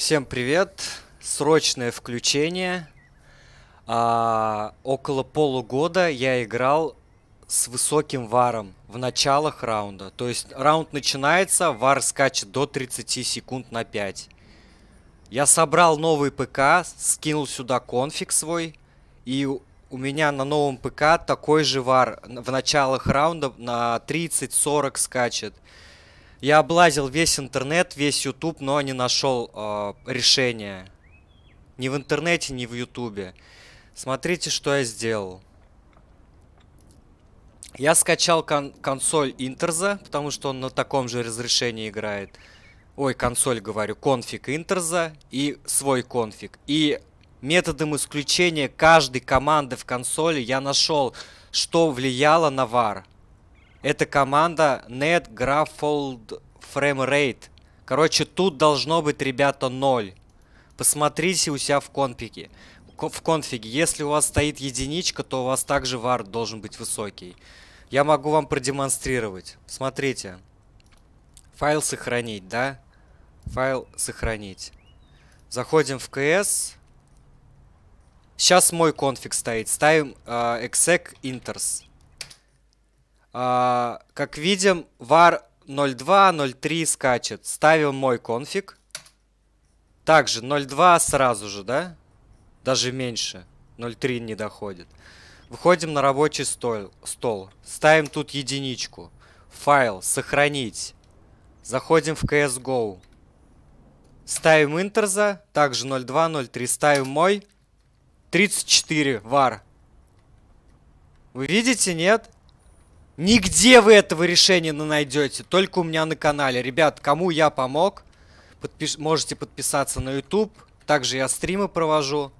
Всем привет! Срочное включение. А, около полугода я играл с высоким варом в началах раунда. То есть раунд начинается, вар скачет до 30 секунд на 5. Я собрал новый ПК, скинул сюда конфиг свой. И у меня на новом ПК такой же вар в началах раунда на 30-40 скачет. Я облазил весь интернет, весь YouTube, но не нашел э, решения. Ни в интернете, ни в Ютубе. Смотрите, что я сделал. Я скачал кон консоль Интерза, потому что он на таком же разрешении играет. Ой, консоль говорю, конфиг Интерза и свой конфиг. И методом исключения каждой команды в консоли я нашел, что влияло на VAR. Это команда Net Graphold Frame Rate. Короче, тут должно быть, ребята, 0. Посмотрите у себя в конфиге. В конфиге. Если у вас стоит единичка, то у вас также вар должен быть высокий. Я могу вам продемонстрировать. Смотрите. Файл сохранить, да? Файл сохранить. Заходим в КС. Сейчас мой конфиг стоит. Ставим э, exec inters. А, как видим, var 0.2.0.3 скачет. Ставим мой конфиг. Также 0.2 сразу же, да? Даже меньше. 0.3 не доходит. Выходим на рабочий стол, стол. Ставим тут единичку. Файл. Сохранить. Заходим в CSGO. Ставим интерза. Также 0.2.0.3. Ставим мой. 34 вар. Вы видите, нет? Нигде вы этого решения не найдете, только у меня на канале. Ребят, кому я помог, подпиш... можете подписаться на YouTube. Также я стримы провожу.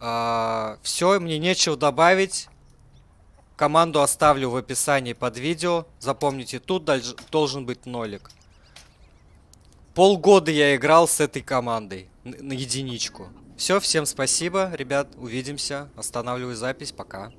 А, все, мне нечего добавить. Команду оставлю в описании под видео. Запомните, тут долж... должен быть нолик. Полгода я играл с этой командой на единичку. Все, всем спасибо, ребят, увидимся. Останавливаю запись, пока.